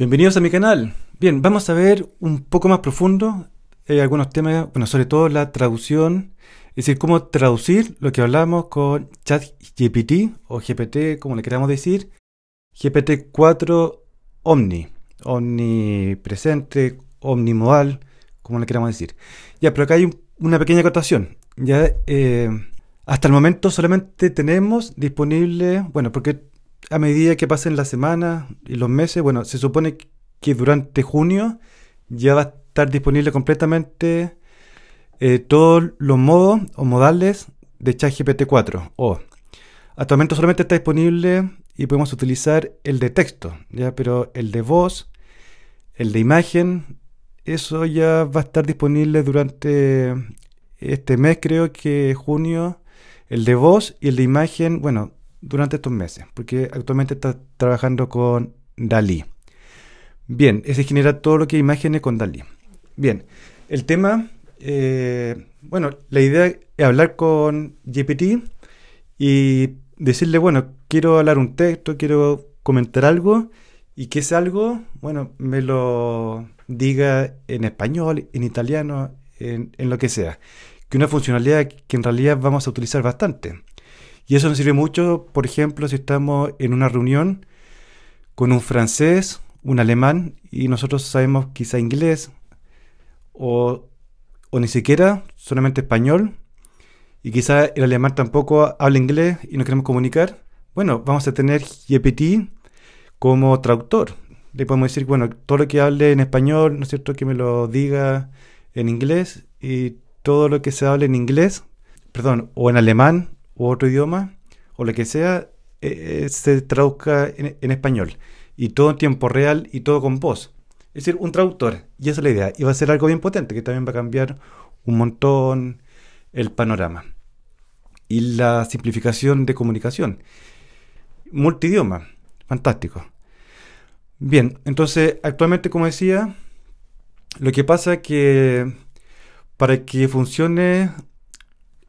Bienvenidos a mi canal. Bien, vamos a ver un poco más profundo eh, algunos temas, bueno, sobre todo la traducción, es decir, cómo traducir lo que hablamos con ChatGPT o GPT, como le queramos decir, GPT-4 Omni, omnipresente, modal, como le queramos decir. Ya, pero acá hay una pequeña acotación. Ya, eh, hasta el momento solamente tenemos disponible, bueno, porque a medida que pasen las semanas y los meses, bueno, se supone que durante junio ya va a estar disponible completamente eh, todos los modos o modales de gpt 4 o actualmente solamente está disponible y podemos utilizar el de texto, ya, pero el de voz, el de imagen, eso ya va a estar disponible durante este mes, creo que junio, el de voz y el de imagen, bueno, durante estos meses, porque actualmente está trabajando con Dalí. Bien, ese genera todo lo que imágenes con Dalí. Bien, el tema, eh, bueno, la idea es hablar con GPT y decirle, bueno, quiero hablar un texto, quiero comentar algo y que es algo, bueno, me lo diga en español, en italiano, en, en lo que sea. Que una funcionalidad que en realidad vamos a utilizar bastante. Y eso nos sirve mucho, por ejemplo, si estamos en una reunión con un francés, un alemán, y nosotros sabemos quizá inglés o, ni siquiera solamente español, y quizá el alemán tampoco habla inglés y no queremos comunicar. Bueno, vamos a tener GPT como traductor. Le podemos decir, bueno, todo lo que hable en español, ¿no es cierto?, que me lo diga en inglés y todo lo que se hable en inglés, perdón, o en alemán o otro idioma, o lo que sea, eh, eh, se traduzca en, español. Y todo en tiempo real y todo con voz. Es decir, un traductor. Y esa es la idea. Y va a ser algo bien potente, que también va a cambiar un montón el panorama. Y la simplificación de comunicación. Multidioma. Fantástico. Bien, entonces actualmente, como decía, lo que pasa es que para que funcione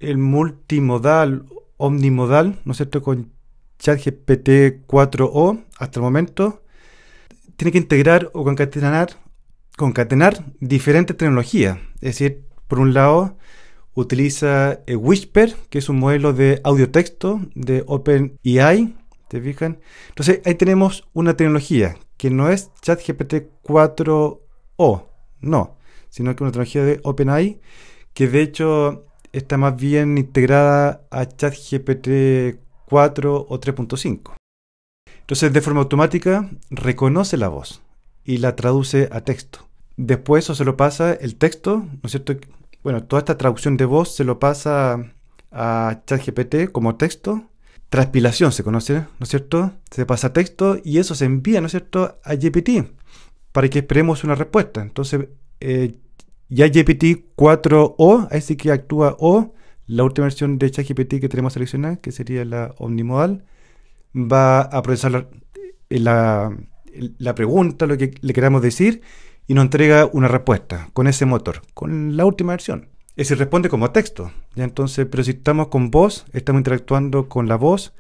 el multimodal omnimodal, ¿no es cierto?, con ChatGPT 4O hasta el momento, tiene que integrar o concatenar, concatenar diferentes tecnologías. Es decir, por un lado, utiliza eh, Whisper, que es un modelo de audio texto de OpenAI, ¿te fijan? Entonces, ahí tenemos una tecnología que no es ChatGPT 4O, no, sino que una tecnología de OpenAI, que de hecho está más bien integrada a ChatGPT 4 o 3.5. Entonces, de forma automática, reconoce la voz y la traduce a texto. Después eso se lo pasa, el texto, ¿no es cierto? Bueno, toda esta traducción de voz se lo pasa a ChatGPT como texto. Transpilación se conoce, ¿no es cierto? Se pasa a texto y eso se envía, ¿no es cierto?, a GPT para que esperemos una respuesta. Entonces, eh, ya GPT 4O, así que actúa O, la última versión de ChatGPT que tenemos seleccionada, que sería la omnimodal, va a procesar eh, la, pregunta, lo que le queramos decir, y nos entrega una respuesta con ese motor, con la última versión. Es decir, responde como texto. ¿ya? Entonces, pero si estamos con voz, estamos interactuando con la voz,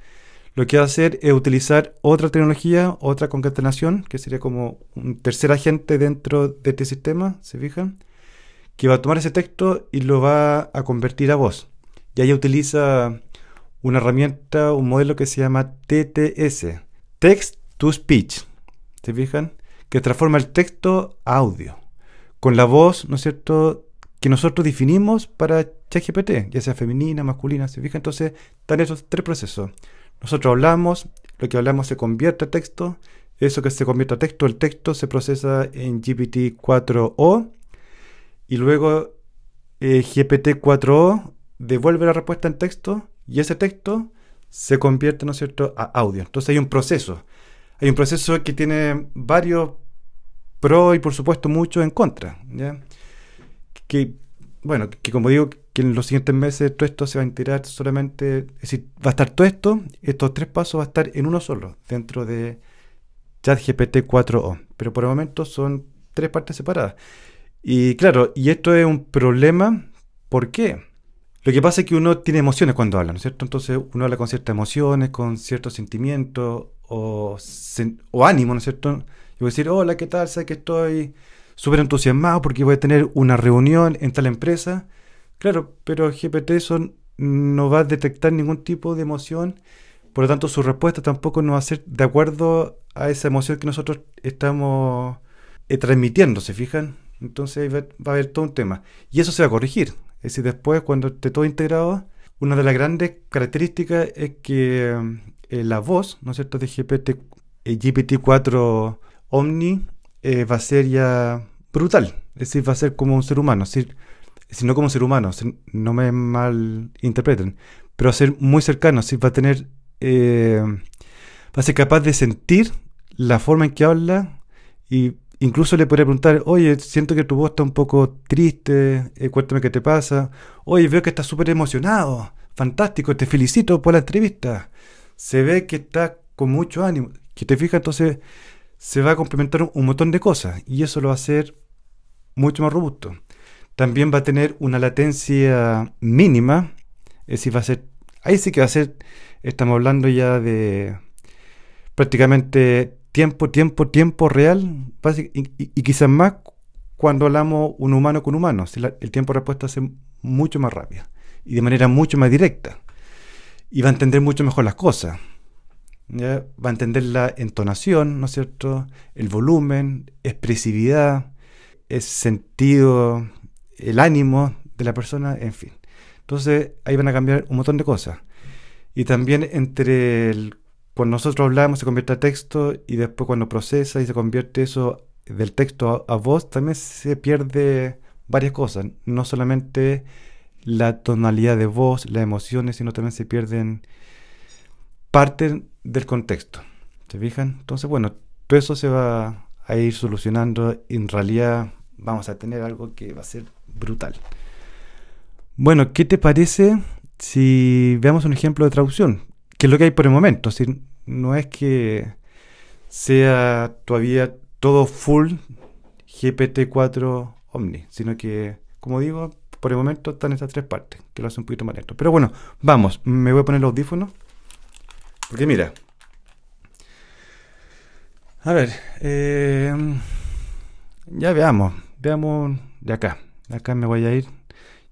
lo que va a hacer es utilizar otra tecnología, otra concatenación, que sería como un tercer agente dentro de este sistema, ¿se fijan? que va a tomar ese texto y lo va a convertir a voz. Y ella utiliza una herramienta, un modelo que se llama TTS, Text to Speech. ¿Se fijan? Que transforma el texto a audio, con la voz, ¿no es cierto?, que nosotros definimos para ChatGPT, ya sea femenina, masculina, ¿se fijan? Entonces, están esos tres procesos. Nosotros hablamos, lo que hablamos se convierte a texto, eso que se convierte a texto, el texto se procesa en GPT-4O y luego eh, GPT-4O devuelve la respuesta en texto y ese texto se convierte, ¿no es cierto?, a audio. Entonces hay un proceso. Hay un proceso que tiene varios pros y por supuesto muchos en contra. ¿ya? Que, bueno, que como digo, que en los siguientes meses todo esto se va a integrar solamente, es va a estar todo esto, estos tres pasos va a estar en uno solo, dentro de ChatGPT 4O. Pero por el momento son tres partes separadas. Y claro, y esto es un problema, ¿por qué? Lo que pasa es que uno tiene emociones cuando habla, ¿no es cierto? Entonces uno habla con ciertas emociones, con ciertos sentimientos o, o ánimo, ¿no es cierto? Y voy a decir, hola, ¿qué tal? Sé que estoy súper entusiasmado porque voy a tener una reunión en tal empresa. Claro, pero GPT no va a detectar ningún tipo de emoción, por lo tanto su respuesta tampoco nos va a ser de acuerdo a esa emoción que nosotros estamos eh, transmitiendo, ¿se fijan? Entonces va, va a haber todo un tema. Y eso se va a corregir. Es decir, después, cuando esté todo integrado, una de las grandes características es que eh, la voz, ¿no es cierto?, de GPT, eh, GPT-4 Omni eh, va a ser ya brutal. Es decir, va a ser como un ser humano. Es decir, si no como ser humano, no me mal interpreten, pero va a ser muy cercano, va a tener, va a ser capaz de sentir la forma en que habla y Incluso le podría preguntar, oye, siento que tu voz está un poco triste, eh, cuéntame qué te pasa. Oye, veo que estás súper emocionado, fantástico, te felicito por la entrevista. Se ve que estás con mucho ánimo. Que te fijas, entonces se va a complementar un montón de cosas y eso lo va a hacer mucho más robusto. También va a tener una latencia mínima, es decir, va a ser, ahí sí que va a ser, estamos hablando ya de prácticamente tiempo, tiempo, tiempo real, y, quizás más cuando hablamos un humano con humano el tiempo de respuesta es mucho más rápido y de manera mucho más directa. Y va a entender mucho mejor las cosas. Va a entender la entonación, ¿no es cierto? El volumen, expresividad, el sentido, el ánimo de la persona, en fin. Entonces ahí van a cambiar un montón de cosas. Y también entre el cuando pues nosotros hablamos se convierte a texto y después cuando procesa y se convierte eso del texto a, voz, también se pierde varias cosas, no solamente la tonalidad de voz, las emociones, sino también se pierden parte del contexto. ¿Se fijan? Entonces, bueno, todo eso se va a ir solucionando en realidad vamos a tener algo que va a ser brutal. Bueno, ¿qué te parece si veamos un ejemplo de traducción? que es lo que hay por el momento. no es que sea todavía todo full GPT-4 Omni, sino que, como digo, por el momento están estas tres partes, que lo hace un poquito más lento. Pero bueno, vamos, me voy a poner los audífonos, porque mira, a ver, eh, ya veamos, veamos de acá, acá me voy a ir,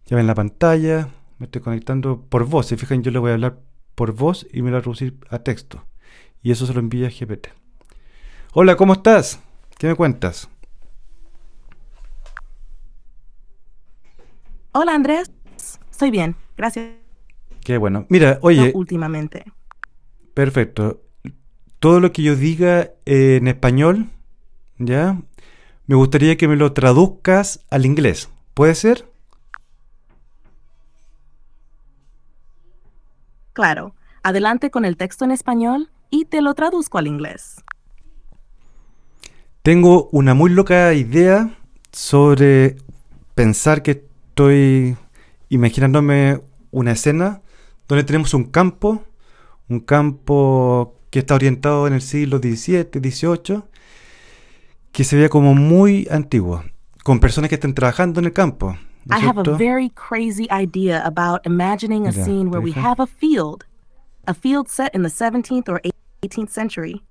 ya ven la pantalla, me estoy conectando por voz, se fijan, yo le voy a hablar por voz y me lo a traducir a texto. Y eso se lo envía a GPT. Hola, ¿cómo estás? ¿Qué me cuentas? Hola Andrés, estoy bien, gracias. Qué bueno. Mira, oye. últimamente. Perfecto. Todo lo que yo diga en español, ¿ya? Me gustaría que me lo traduzcas al inglés. ¿Puede ser? claro, adelante con el texto en español y te lo traduzco al inglés. Tengo una muy loca idea sobre pensar que estoy imaginándome una escena donde tenemos un campo, un campo que está orientado en el siglo XVII, XVIII, que se vea como muy antiguo, con personas que estén trabajando en el campo, I have a very crazy idea about imagining a scene where we have a field, a field set in the 17th or 18th century.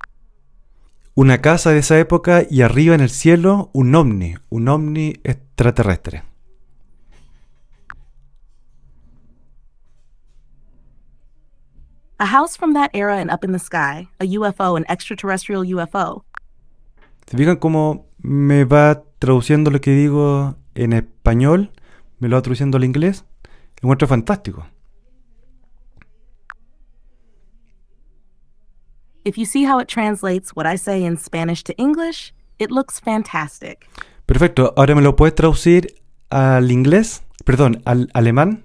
Una casa de esa época y arriba en el cielo un ovni, un ovni extraterrestre. A house from that era and up in the sky, a UFO, an extraterrestrial UFO. ¿Se fijan cómo me va traduciendo lo que digo en español, me lo va traduciendo al inglés, lo encuentro fantástico. If you see how it translates what I say in Spanish to English, it looks fantastic. Perfecto, ahora me lo puedes traducir al inglés, perdón, al alemán.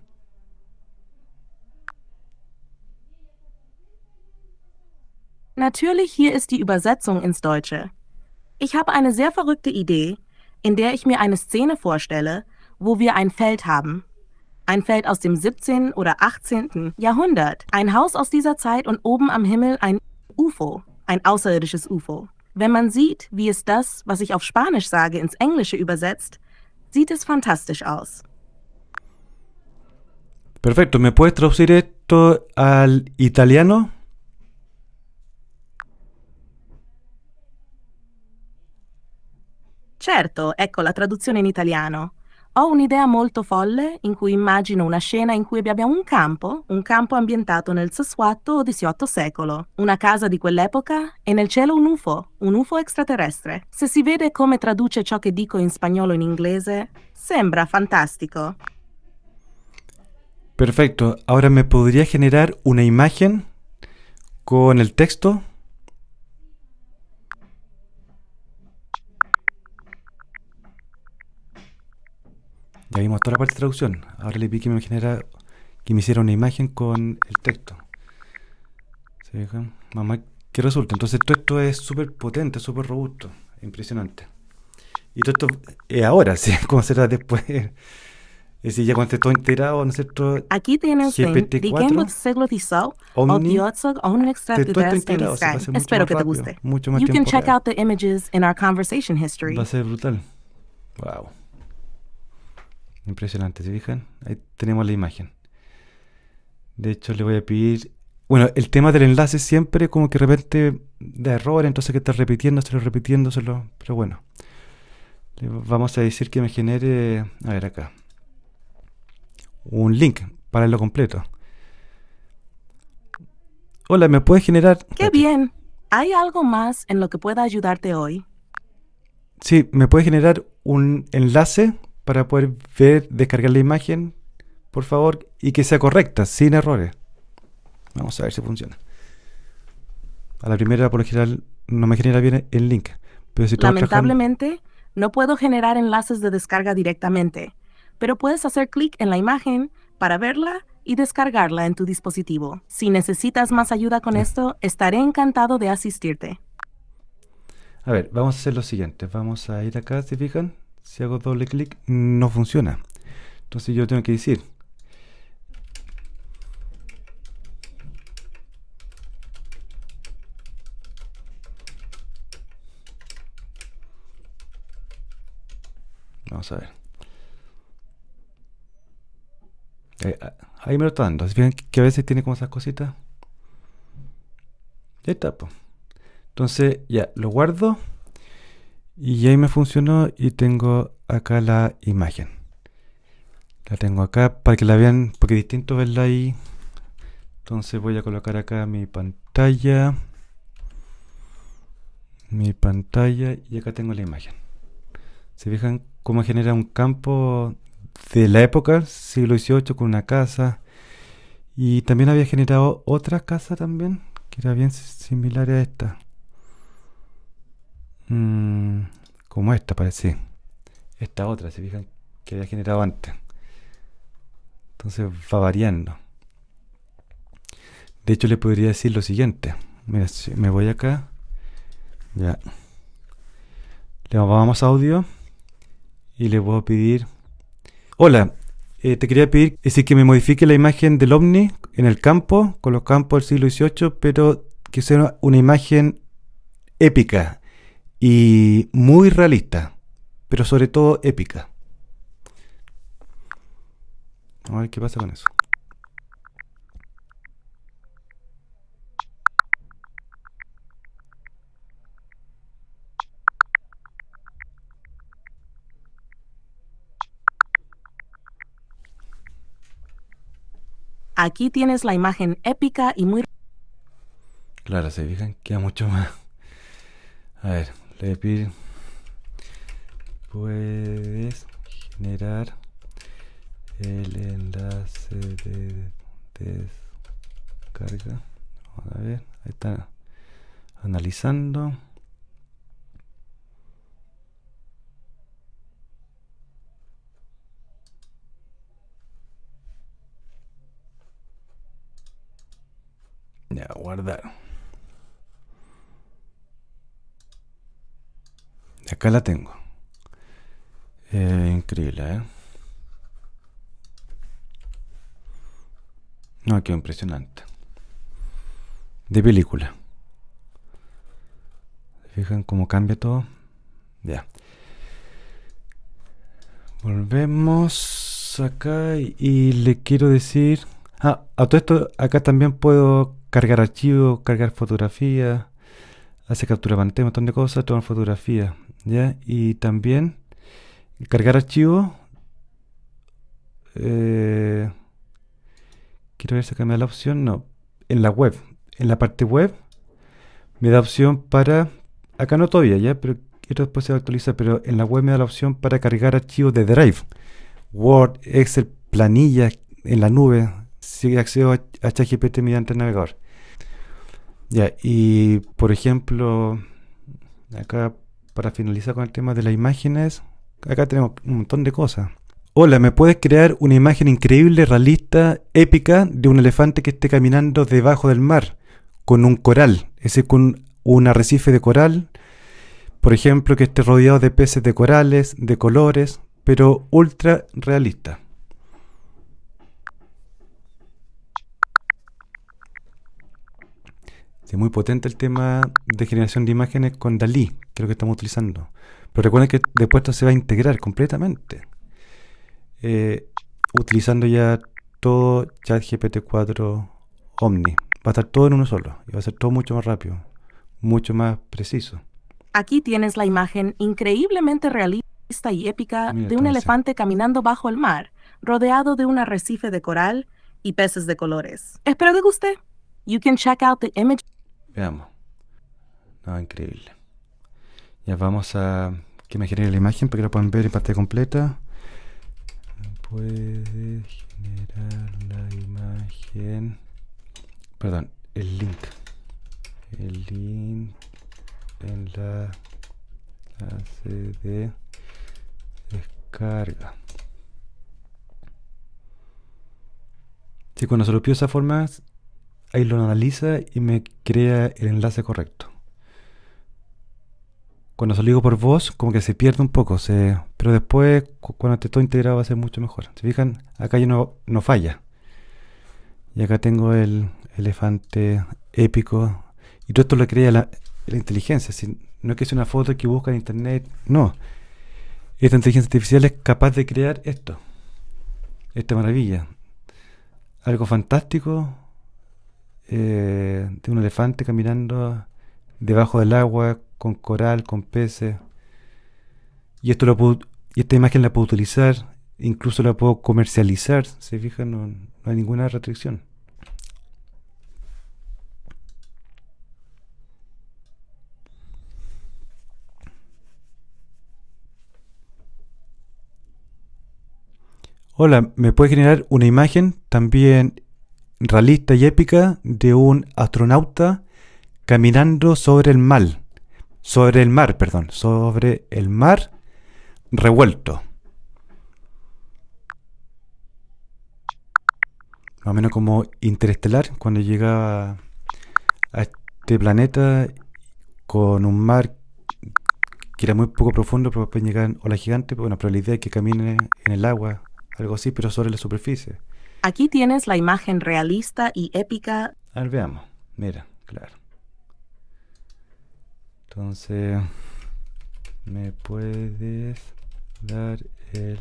Natürlich, hier ist die Übersetzung ins Deutsche. Ich habe eine sehr verrückte Idee, in der ich mir eine Szene vorstelle, wo wir ein Feld haben. Ein Feld aus dem 17. oder 18. Jahrhundert. Ein Haus aus dieser Zeit und oben am Himmel ein UFO, ein außerirdisches UFO. Wenn man sieht, wie es das, was ich auf Spanisch sage, ins Englische übersetzt, sieht es fantastisch aus. Perfecto, ¿me puedes traducir esto al italiano? Certo, ecco la traduzione in italiano. Ho un'idea molto folle in cui immagino una scena in cui abbiamo un campo, un campo ambientato nel XVIII o XVIII secolo, una casa di quell'epoca e nel cielo un UFO, un UFO extraterrestre. Se si vede come traduce ciò che dico in spagnolo in inglese, sembra fantastico. Perfetto, ora mi potrei generare una imagen con il testo? Ya vimos toda la parte de traducción. Ahora le piqué que me genera que me hiciera una imagen con el texto. ¿Se Mamá, ¿qué resulta? Entonces todo esto es súper potente, súper robusto, impresionante. Y todo esto ahora, ¿cómo será después? Es decir, ya cuando esté todo integrado, ¿no es cierto? Aquí el GPT-4, este Seglotisau, Omni, integrado, Espero que te guste. Mucho más you can check out the images in our conversation history. Va a ser brutal. Wow. Impresionante, ¿se fijan? Ahí tenemos la imagen. De hecho, le voy a pedir... Bueno, el tema del enlace siempre como que de repente da error, entonces que está repitiéndoselo, repitiéndoselo, pero bueno. vamos a decir que me genere... A ver acá. Un link para lo completo. Hola, ¿me puedes generar? Qué bien. ¿Hay algo más en lo que pueda ayudarte hoy? Sí, ¿me puedes generar un enlace para poder ver, descargar la imagen, por favor, y que sea correcta, sin errores. Vamos a ver si funciona. A la primera, por lo general, no me genera bien el link. Lamentablemente, no puedo generar enlaces de descarga directamente, pero puedes hacer clic en la imagen para verla y descargarla en tu dispositivo. Si necesitas más ayuda con esto, estaré encantado de asistirte. A ver, vamos a hacer lo siguiente. Vamos a ir acá, ¿se fijan? si hago doble clic, no funciona. Entonces yo tengo que decir, Vamos a ver. Eh, ah, ahí, me lo está dando. fíjense que a veces tiene como esas cositas? ya está, Entonces, ya, lo guardo. Y ahí me funcionó y tengo acá la imagen. La tengo acá para que la vean, porque es distinto verla ahí. Entonces voy a colocar acá mi pantalla. Mi pantalla y acá tengo la imagen. ¿Se fijan cómo genera un campo de la época, siglo XVIII, con una casa? Y también había generado otra casa también, que era bien similar a esta mmm, como esta parece esta otra se fijan que había generado antes entonces va variando de hecho le podría decir lo siguiente mira me voy acá ya le vamos a audio y le voy a pedir hola eh, te quería pedir que me modifique la imagen del ovni en el campo con los campos del siglo XVIII pero que sea una imagen épica y muy realista, pero sobre todo épica. A ver qué pasa con eso. Aquí tienes la imagen épica y muy... Claro, se fijan, queda mucho más. A ver, repeat puedes generar el enlace de descarga vamos a ver ahí está analizando ya guardar acá la tengo. Eh, increíble, ¿eh? No, qué impresionante. De película. fijan cómo cambia todo? Ya. Volvemos acá y, le quiero decir... Ah, a todo esto acá también puedo cargar archivos, cargar fotografía, hacer captura pantalla, un montón de cosas, tomar fotografías. ¿ya? Y también cargar archivo eh, quiero ver si acá me da la opción. No, en la web. En la parte web me da opción para. Acá no todavía, ¿ya? Pero esto después se actualiza. Pero en la web me da la opción para cargar archivos de Drive, Word, Excel, planilla en la nube. Si acceso a ChatGPT mediante navegador. Ya, y por ejemplo, acá para finalizar con el tema de las imágenes, acá tenemos un montón de cosas. Hola, ¿me puedes crear una imagen increíble, realista, épica de un elefante que esté caminando debajo del mar con un coral? Es con un arrecife de coral, por ejemplo, que esté rodeado de peces de corales, de colores, pero ultra realista. Es muy potente el tema de generación de imágenes con Dalí, que es lo que estamos utilizando. Pero recuerden que después se va a integrar completamente. Eh, utilizando ya todo ChatGPT 4 Omni. Va a estar todo en uno solo y va a ser todo mucho más rápido, mucho más preciso. Aquí tienes la imagen increíblemente realista y épica de un elefante caminando bajo el mar, rodeado de un arrecife de coral y peces de colores. Espero que guste. You can check out the Veamos. No, increíble. Ya vamos a que me genere la imagen para que la puedan ver en parte completa. Puede generar la imagen. Perdón, el link. El link en la clase de descarga. Si sí, cuando se lo pido esa forma, ahí lo analiza y me crea el enlace correcto. Cuando salgo por voz, como que se pierde un poco, pero después cuando esté todo integrado va a ser mucho mejor. Si fijan, acá ya no, no falla. Y acá tengo el elefante épico. Y todo esto lo crea la, inteligencia. Si, no es que sea una foto que busca en internet, no. Esta inteligencia artificial es capaz de crear esto. Esta maravilla. Algo fantástico, eh, de un elefante caminando debajo del agua con coral, con peces. Y, esto lo y esta imagen la puedo utilizar, incluso la puedo comercializar, se fijan, no, no hay ninguna restricción. Hola, ¿me puede generar una imagen también realista y épica de un astronauta caminando sobre el mar, sobre el mar, perdón, sobre el mar revuelto. Más o menos como interestelar, cuando llega a este planeta con un mar que era muy poco profundo, pero después llegar olas gigantes, pues bueno, pero la idea es que camine en el agua, algo así, pero sobre la superficie. Aquí tienes la imagen realista y épica. A ver, veamos. Mira, claro. Entonces, ¿me puedes dar el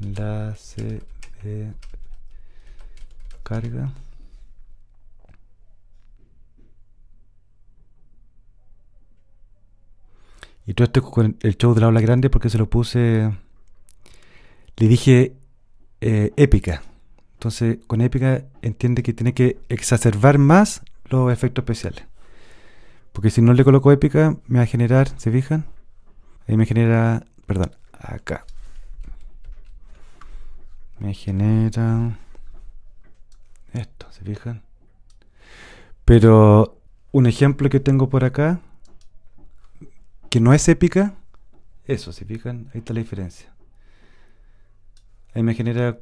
enlace de carga? Y todo esto con el show de la ola grande porque se lo puse, le dije eh, épica. Entonces, con épica entiende que tiene que exacerbar más los efectos especiales. Porque si no le coloco épica, me va a generar, ¿se fijan? Ahí me genera, perdón, acá. Me genera esto, ¿se fijan? Pero un ejemplo que tengo por acá, que no es épica, eso, ¿se fijan? Ahí está la diferencia. Ahí me genera,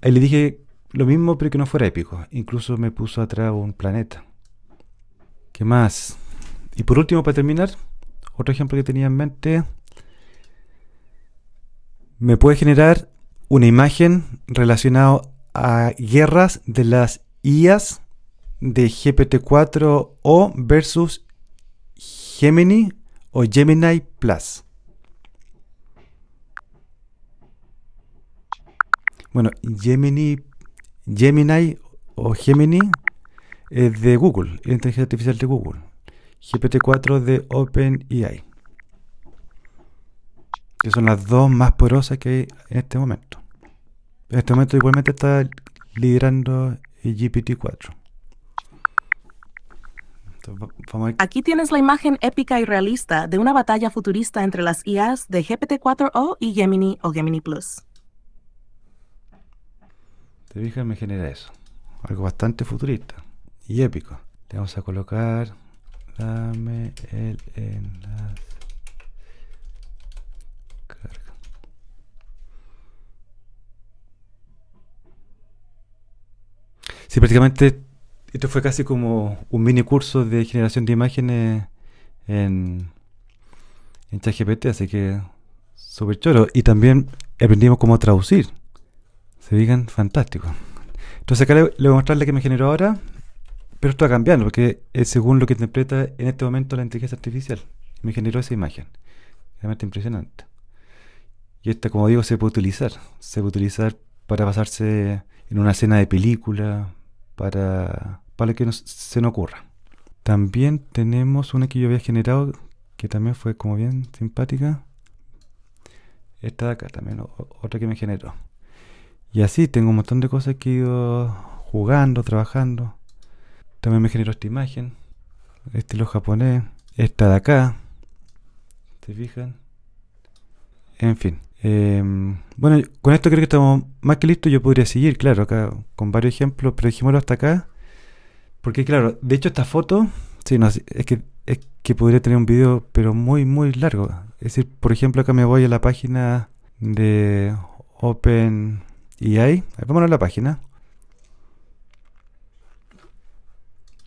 ahí le dije lo mismo, pero que no fuera épico. Incluso me puso atrás un planeta. ¿Qué más? Y por último, para terminar, otro ejemplo que tenía en mente. Me puede generar una imagen relacionada a guerras de las IAS de GPT-4O versus Gemini o Gemini Plus. Bueno, Gemini Gemini o Gemini es de Google, inteligencia artificial de Google. GPT-4 de OpenAI. Que son las dos más poderosas que hay en este momento. En este momento igualmente está liderando GPT-4. Aquí tienes la imagen épica y realista de una batalla futurista entre las IAs de GPT-4O y Gemini o Gemini Plus me genera eso. Algo bastante futurista y épico. te vamos a colocar. Dame el enlace. Carga. Sí, prácticamente esto fue casi como un mini curso de generación de imágenes en, en ChatGPT, así que súper choro. Y también aprendimos cómo traducir. Se digan fantástico. Entonces acá le, voy a mostrar la que me generó ahora, pero esto va cambiando porque es según lo que interpreta en este momento la inteligencia artificial. Me generó esa imagen. Realmente impresionante. Y esta, como digo, se puede utilizar. Se puede utilizar para basarse en una escena de película, para, para que se nos ocurra. También tenemos una que yo había generado que también fue como bien simpática. Esta de acá también, otra que me generó. Y así tengo un montón de cosas que he ido jugando, trabajando. También me generó esta imagen. Estilo japonés. Esta de acá. ¿Se fijan? En fin. Em, bueno, con esto creo que estamos más que listos. Yo podría seguir, claro, acá con varios ejemplos, pero dijimoslo hasta acá. Porque, claro, de hecho, esta foto, sí, es que, es que podría tener un video, pero muy, muy largo. Es decir, por ejemplo, acá me voy a la página de Open y ahí, vámonos a la página.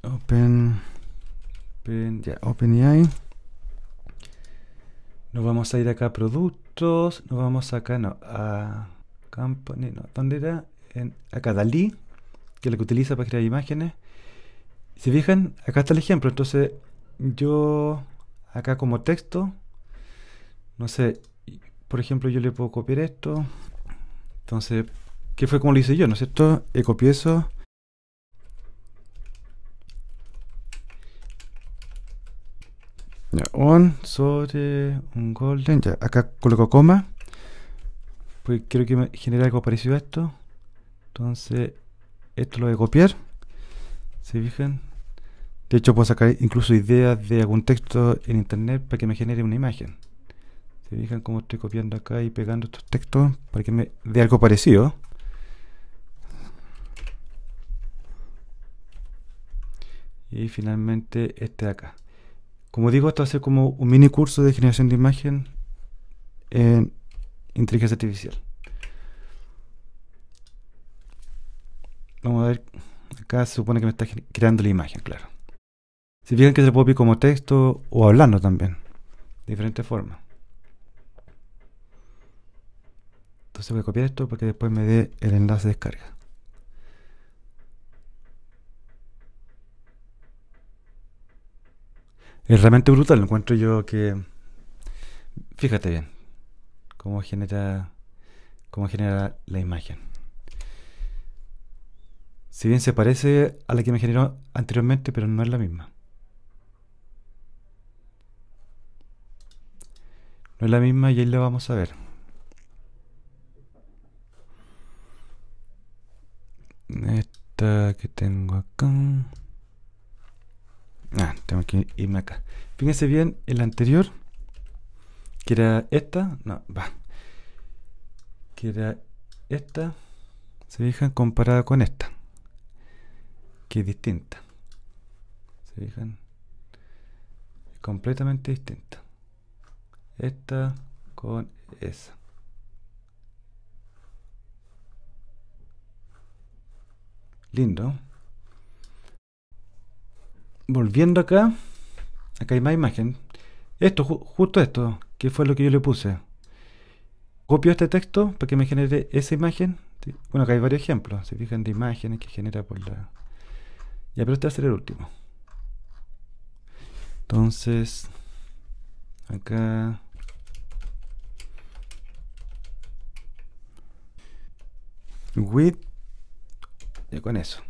Open, open ya, ahí. Nos vamos a ir acá a productos, nos vamos acá, no, a company, no, ¿dónde era? En, acá Dalí, que es lo que utiliza para crear imágenes. Si fijan, acá está el ejemplo, entonces yo acá como texto, no sé, por ejemplo yo le puedo copiar esto, entonces, ¿qué fue como lo hice yo, no es cierto? He copié eso. on sobre un golden. Ya, acá coloco coma. Pues quiero que me genere algo parecido a esto. Entonces, esto lo voy a copiar. ¿Se fijan? De hecho, puedo sacar incluso ideas de algún texto en internet para que me genere una imagen. Si fijan cómo estoy copiando acá y pegando estos textos para que me dé algo parecido. Y finalmente este de acá. Como digo, esto va a ser como un mini curso de generación de imagen en inteligencia artificial. Vamos a ver, acá se supone que me está creando la imagen, claro. Si fijan que se puede copiar como texto o hablando también, de diferentes formas. Entonces voy a copiar esto porque después me dé el enlace de descarga. Es realmente brutal, lo encuentro yo que... Fíjate bien cómo genera, cómo genera la imagen. Si bien se parece a la que me generó anteriormente, pero no es la misma. No es la misma y ahí la vamos a ver. Esta que tengo acá. Ah, tengo que irme acá. Fíjense bien, el anterior, que era esta, no, va. Que era esta, se fijan, comparada con esta, que es distinta. Se fijan, completamente distinta. Esta con esa. Lindo. Volviendo acá, acá hay más imagen. Esto, justo esto, que fue lo que yo le puse. Copio este texto para que me genere esa imagen. Bueno, acá hay varios ejemplos, se fijan de imágenes que genera por la... Ya, pero este va a ser el último. Entonces, acá... With y con eso.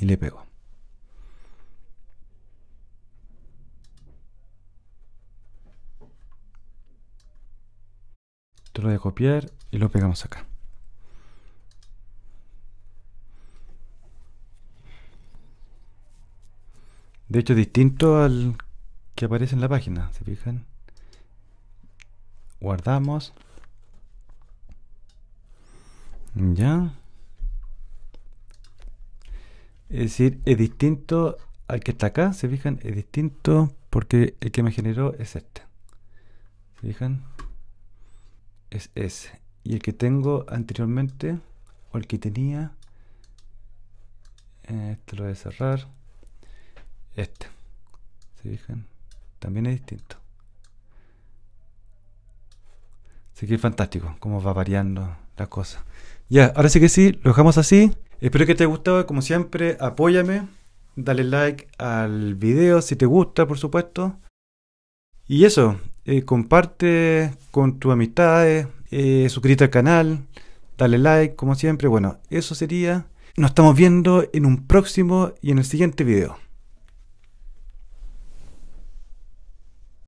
Y le pego. Esto lo voy a copiar y lo pegamos acá. De hecho, distinto al que aparece en la página, ¿se fijan? Guardamos. Ya. Es decir, es distinto al que está acá, se fijan, es distinto porque el que me generó es este. ¿Se fijan? Es ese. Y el que tengo anteriormente, o el que tenía, este lo voy a cerrar. Este. ¿Se fijan? También es distinto. Así que es fantástico cómo va variando la cosa. Ya, ahora sí que sí, lo dejamos así. Espero que te haya gustado. Como siempre, apóyame. Dale like al video si te gusta, por supuesto. Y eso, eh, comparte con tus amistades, eh, suscríbete al canal, dale like, como siempre. Bueno, eso sería. Nos estamos viendo en un próximo y en el siguiente video.